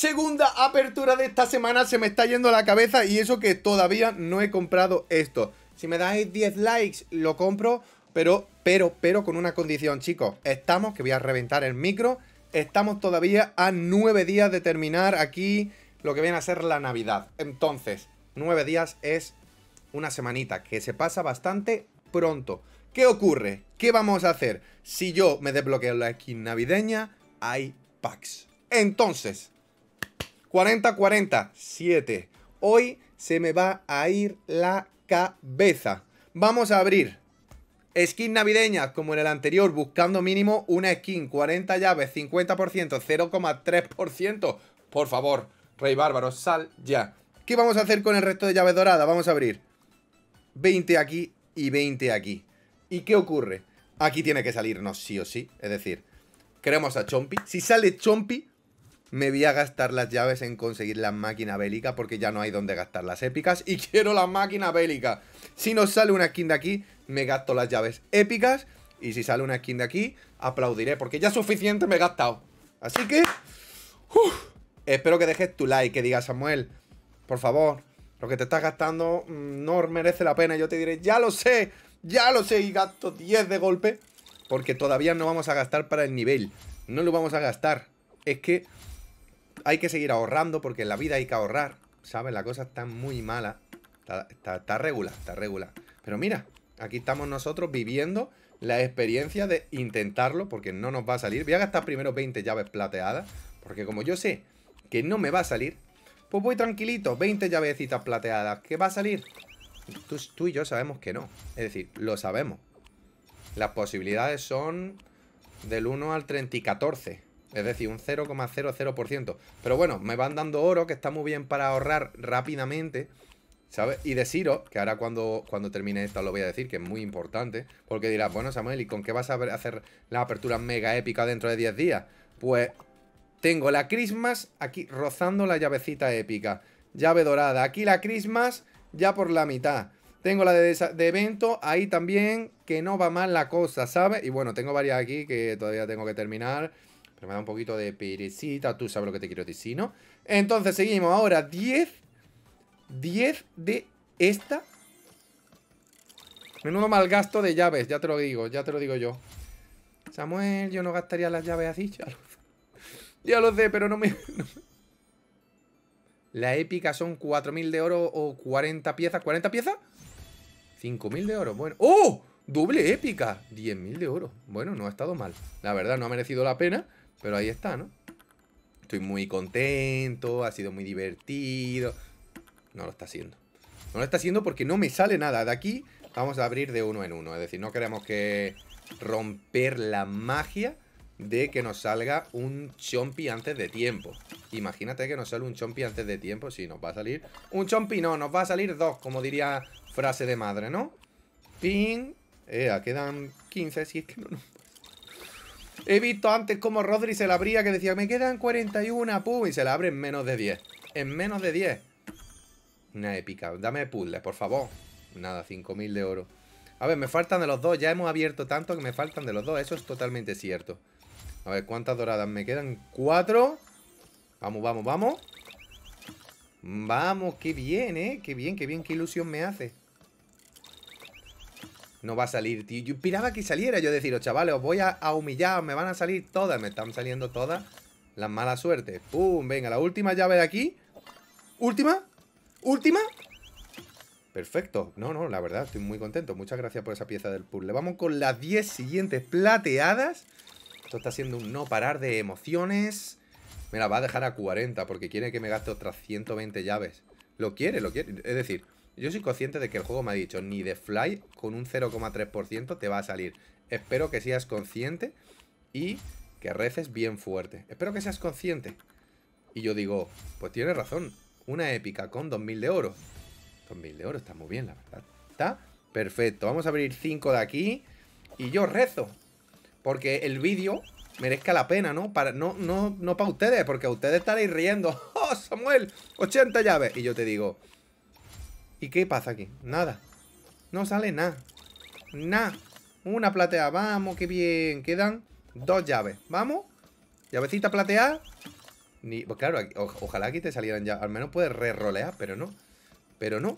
Segunda apertura de esta semana, se me está yendo la cabeza y eso que todavía no he comprado esto. Si me dais 10 likes, lo compro, pero, pero, pero con una condición, chicos. Estamos, que voy a reventar el micro, estamos todavía a 9 días de terminar aquí lo que viene a ser la Navidad. Entonces, 9 días es una semanita que se pasa bastante pronto. ¿Qué ocurre? ¿Qué vamos a hacer? Si yo me desbloqueo la skin navideña, hay packs. Entonces, 40-40-7. Hoy se me va a ir la cabeza. Vamos a abrir Skin navideña, como en el anterior, buscando mínimo una skin, 40 llaves, 50%, 0,3%. Por favor, Rey Bárbaro, sal ya. ¿Qué vamos a hacer con el resto de llaves doradas? Vamos a abrir 20 aquí y 20 aquí. ¿Y qué ocurre? Aquí tiene que salirnos sí o sí. Es decir, queremos a Chompy. Si sale Chompy, me voy a gastar las llaves en conseguir la máquina bélica porque ya no hay donde gastar las épicas y quiero la máquina bélica. Si nos sale una skin de aquí, me gasto las llaves épicas y si sale una skin de aquí, aplaudiré porque ya suficiente me he gastado. Así que, espero que dejes tu like, que digas Samuel, por favor, lo que te estás gastando mm, no merece la pena. Yo te diré, ya lo sé, ya lo sé y gasto 10 de golpe porque todavía no vamos a gastar para el nivel. No lo vamos a gastar. Es que hay que seguir ahorrando porque en la vida hay que ahorrar, ¿sabes? La cosa está muy mala. Está, está, está regular, está regular. Pero mira, aquí estamos nosotros viviendo la experiencia de intentarlo porque no nos va a salir. Voy a gastar primero 20 llaves plateadas porque como yo sé que no me va a salir, pues voy tranquilito, 20 llavecitas plateadas. ¿Qué va a salir? Tú, y yo sabemos que no. Es decir, lo sabemos. Las posibilidades son del 1 al 34 y es decir, un 0,00%. Pero bueno, me van dando oro, que está muy bien para ahorrar rápidamente. ¿Sabes? Y deciros, que ahora cuando, cuando termine esto lo voy a decir, que es muy importante. Porque dirás, bueno, Samuel, ¿y con qué vas a hacer la apertura mega épica dentro de 10 días? Pues tengo la Christmas aquí rozando la llavecita épica. Llave dorada. Aquí la Christmas ya por la mitad. Tengo la de, de, evento ahí también, que no va mal la cosa, ¿sabes? Y bueno, tengo varias aquí que todavía tengo que terminar me da un poquito de perecita, tú sabes lo que te quiero decir, ¿no? Entonces seguimos ahora 10. 10 de esta. Menudo mal gasto de llaves, ya te lo digo, ya te lo digo yo. Samuel, yo no gastaría las llaves así, ya lo, ya lo sé, pero no me... La épica son 4.000 de oro o 40 piezas. ¿40 piezas? 5.000 de oro, bueno. ¡Oh! Doble épica. 10.000 de oro. Bueno, no ha estado mal. La verdad, no ha merecido la pena. Pero ahí está, ¿no? Estoy muy contento, ha sido muy divertido. No lo está haciendo. No lo está haciendo porque no me sale nada. De aquí vamos a abrir de uno en uno. Es decir, no queremos que romper la magia de que nos salga un chompi antes de tiempo. Imagínate que nos sale un chompi antes de tiempo. Si nos va a salir un chompi, no, nos va a salir dos, como diría frase de madre, ¿no? Pin. Eh, quedan 15, si es que no He visto antes como Rodri se la abría que decía, me quedan 41, pum, y se la abre en menos de 10. En menos de 10. Una épica. Dame puzzles, por favor. Nada, 5.000 de oro. A ver, me faltan de los dos. Ya hemos abierto tanto que me faltan de los dos. Eso es totalmente cierto. A ver, ¿cuántas doradas me quedan? Cuatro. Vamos, vamos, vamos. Vamos, qué bien, ¿eh? Qué bien, qué bien, qué ilusión me hace. No va a salir, tío. Yo esperaba que saliera. Yo deciros, oh, chavales, os voy a, humillar. Me van a salir todas. Me están saliendo todas las malas suertes. ¡Pum! Venga, la última llave de aquí. ¿Última? ¿Última? Perfecto. No, no, la verdad, estoy muy contento. Muchas gracias por esa pieza del puzzle. Vamos con las 10 siguientes plateadas. Esto está siendo un no parar de emociones. Me la va a dejar a 40 porque quiere que me gaste otras 120 llaves. Lo quiere, lo quiere. Es decir, yo soy consciente de que el juego me ha dicho, ni de fly con un 0,3% te va a salir. Espero que seas consciente y que reces bien fuerte. Espero que seas consciente. Y yo digo, pues tienes razón, una épica con 2.000 de oro. 2.000 de oro está muy bien, la verdad. Está perfecto. Vamos a abrir 5 de aquí y yo rezo. Porque el vídeo merezca la pena, ¿no? Para, no, no, no para ustedes, porque ustedes estaréis riendo. ¡Oh, Samuel! ¡80 llaves! Y yo te digo, ¿Y qué pasa aquí? Nada. No sale nada. Nada. Una plateada. Vamos, qué bien. Quedan dos llaves. Vamos. Llavecita plateada. Ni, pues claro, ojalá aquí te salieran ya. Al menos puedes re-rolear, pero no. Pero no.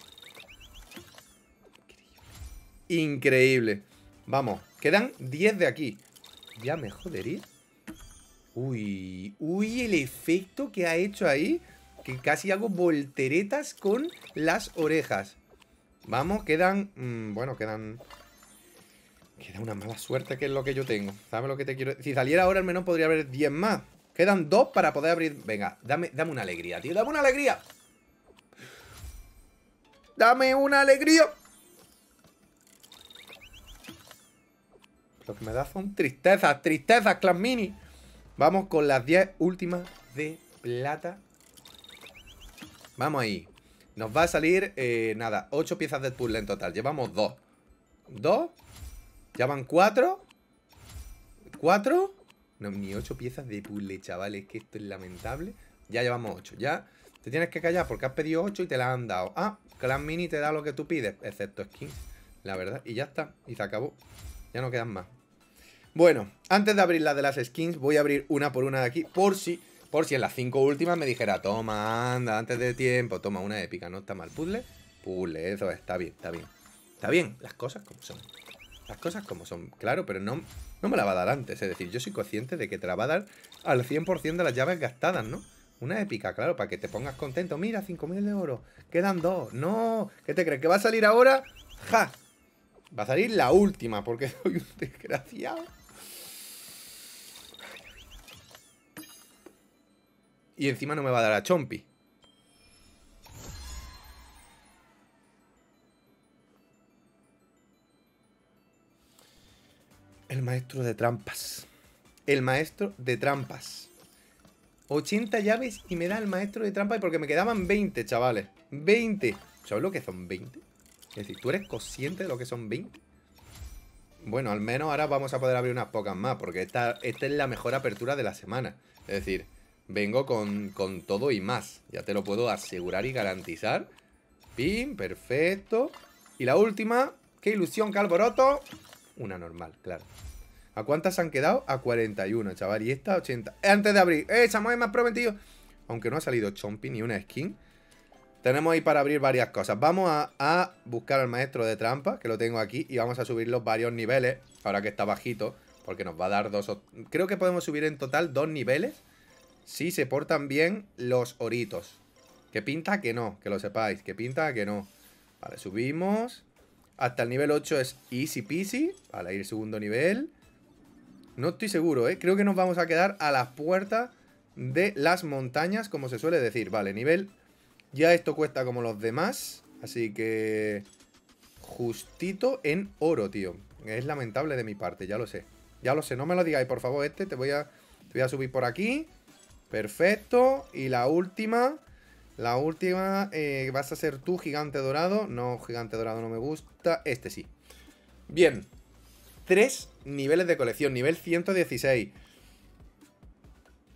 Increíble. Vamos, quedan 10 de aquí. Ya me jodería. Uy, uy, el efecto que ha hecho ahí que casi hago volteretas con las orejas. Vamos, quedan... Mm, bueno, quedan... Queda una mala suerte que es lo que yo tengo. ¿Sabes lo que te quiero Si saliera ahora al menos podría haber 10 más. Quedan 2 para poder abrir... Venga, dame, dame una alegría, tío. Dame una alegría. Dame una alegría. Lo que me da son tristezas, tristezas, Clan Mini. Vamos con las 10 últimas de plata. Vamos ahí. Nos va a salir, eh, nada, 8 piezas de puzzle en total. Llevamos 2. 2. Ya van 4. 4. No, ni 8 piezas de puzzle, chavales. Que esto es lamentable. Ya llevamos 8. Ya te tienes que callar porque has pedido 8 y te las han dado. Ah, Clan Mini te da lo que tú pides, excepto skins. La verdad. Y ya está. Y se acabó. Ya no quedan más. Bueno, antes de abrir la de las skins, voy a abrir una por una de aquí. Por si por si en las cinco últimas me dijera, toma, anda, antes de tiempo, toma una épica, no está mal. Puzzle, puzzle, eso está bien, está bien. Está bien, las cosas como son. Las cosas como son, claro, pero no, no me la va a dar antes. Es decir, yo soy consciente de que te la va a dar al 100% de las llaves gastadas, ¿no? Una épica, claro, para que te pongas contento. Mira, 5.000 de oro. Quedan dos. No, ¿qué te crees? ¿Que va a salir ahora? ¡Ja! Va a salir la última, porque soy un desgraciado. Y encima no me va a dar a Chompi. El maestro de trampas. El maestro de trampas. 80 llaves y me da el maestro de trampas porque me quedaban 20, chavales. 20. ¿Sabes lo que son 20? Es decir, ¿tú eres consciente de lo que son 20? Bueno, al menos ahora vamos a poder abrir unas pocas más porque esta es la mejor apertura de la semana. Es decir, vengo con, todo y más. Ya te lo puedo asegurar y garantizar. Pim, perfecto. Y la última, qué ilusión, Calvoroto! Una normal, claro. ¿A cuántas han quedado? A 41, chaval. Y esta, 80. Antes de abrir. ¡Eh, chamo, me prometido! Aunque no ha salido Chompi ni una skin. Tenemos ahí para abrir varias cosas. Vamos a, buscar al maestro de trampa, que lo tengo aquí, y vamos a subir los varios niveles, ahora que está bajito, porque nos va a dar dos... Creo que podemos subir en total dos niveles si se portan bien los oritos. Que pinta que no, que lo sepáis, que pinta que no. Vale, subimos. Hasta el nivel 8 es easy peasy. Vale, ahí el segundo nivel. No estoy seguro, ¿eh? Creo que nos vamos a quedar a las puertas de las montañas, como se suele decir. Vale, nivel... Ya esto cuesta como los demás. Así que... Justito en oro, tío. Es lamentable de mi parte, ya lo sé. Ya lo sé, no me lo digáis, por favor. Este te voy a, te voy a subir por aquí. Perfecto. Y la última. La última eh, vas a ser tú, gigante dorado. No, gigante dorado no me gusta. Este sí. Bien. Tres niveles de colección. Nivel 116.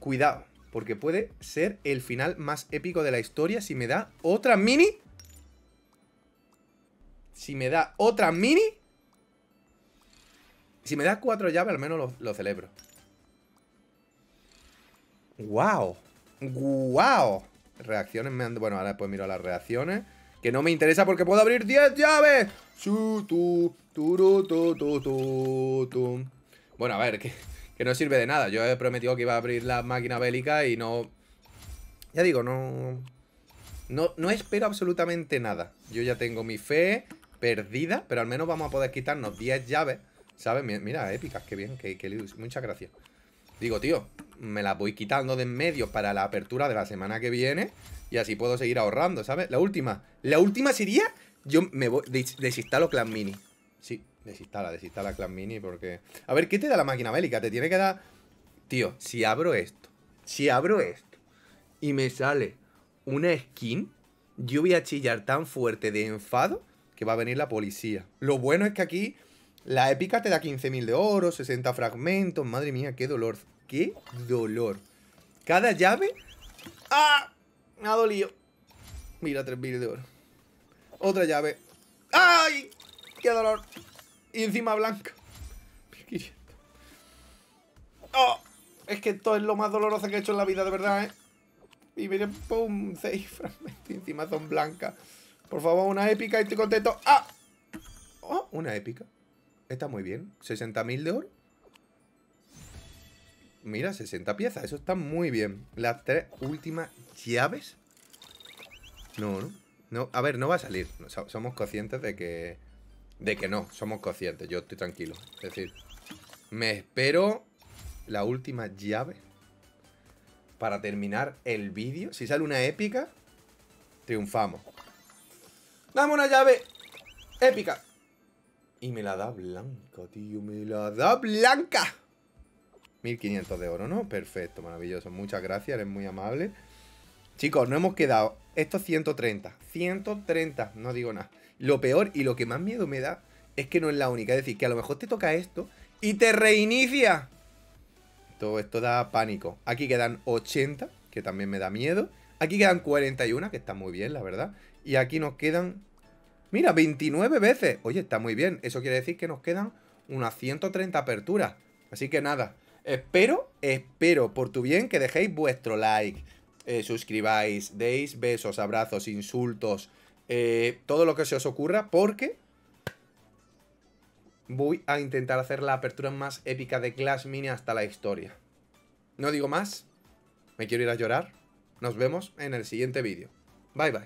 Cuidado, porque puede ser el final más épico de la historia si me da otra mini. Si me da otra mini. Si me da cuatro llaves, al menos lo celebro. ¡Wow! ¡Wow! Reacciones me han... Bueno, ahora después pues miro las reacciones. Que no me interesa porque puedo abrir 10 llaves. Bueno, a ver, que, no sirve de nada. Yo he prometido que iba a abrir la máquina bélica y no... Ya digo, no... No, no espero absolutamente nada. Yo ya tengo mi fe perdida, pero al menos vamos a poder quitarnos 10 llaves. ¿Sabes? Mira, épicas, qué bien, qué, qué Muchas gracias. Digo, tío, me la voy quitando de en medio para la apertura de la semana que viene y así puedo seguir ahorrando, ¿sabes? La última. La última sería... Yo me voy... desinstalo Clan Mini. Sí, desinstala, desinstala Clan Mini porque... A ver, ¿qué te da la máquina bélica? Te tiene que dar... Tío, si abro esto, si abro esto y me sale una skin, yo voy a chillar tan fuerte de enfado que va a venir la policía. Lo bueno es que aquí la épica te da 15.000 de oro, 60 fragmentos. Madre mía, qué dolor. Qué dolor. Cada llave... ¡Ah! Me ha dolido. Mira, 3.000 de oro. Otra llave. ¡Ay! ¡Qué dolor! Y encima blanca. ¡Oh! Es que esto es lo más doloroso que he hecho en la vida, de verdad, ¿eh? Y miren, ¡pum! Seis fragmentos. Encima son blancas. Por favor, una épica y estoy contento. ¡Ah! ¡Oh! Una épica. Está muy bien. ¿60.000 de oro? Mira, 60 piezas. Eso está muy bien. Las tres últimas llaves. No, no. a ver, no va a salir. Somos conscientes de que... De que no. Somos conscientes. Yo estoy tranquilo. Es decir, me espero la última llave para terminar el vídeo. Si sale una épica, triunfamos. ¡Dame una llave épica! Y me la da blanca, tío. Me la da blanca. 1500 de oro, ¿no? Perfecto, maravilloso. Muchas gracias, eres muy amable. Chicos, no hemos quedado. Estos 130. 130, no digo nada. Lo peor y lo que más miedo me da es que no es la única. Es decir, que a lo mejor te toca esto y te reinicia. Todo esto da pánico. Aquí quedan 80, que también me da miedo. Aquí quedan 41, que está muy bien, la verdad. Y aquí nos quedan Mira, 29 veces. Oye, está muy bien. Eso quiere decir que nos quedan unas 130 aperturas. Así que nada, espero, espero por tu bien que dejéis vuestro like, eh, suscribáis, deis besos, abrazos, insultos, eh, todo lo que se os ocurra, porque voy a intentar hacer la apertura más épica de Clash Mini hasta la historia. No digo más, me quiero ir a llorar. Nos vemos en el siguiente vídeo. Bye bye.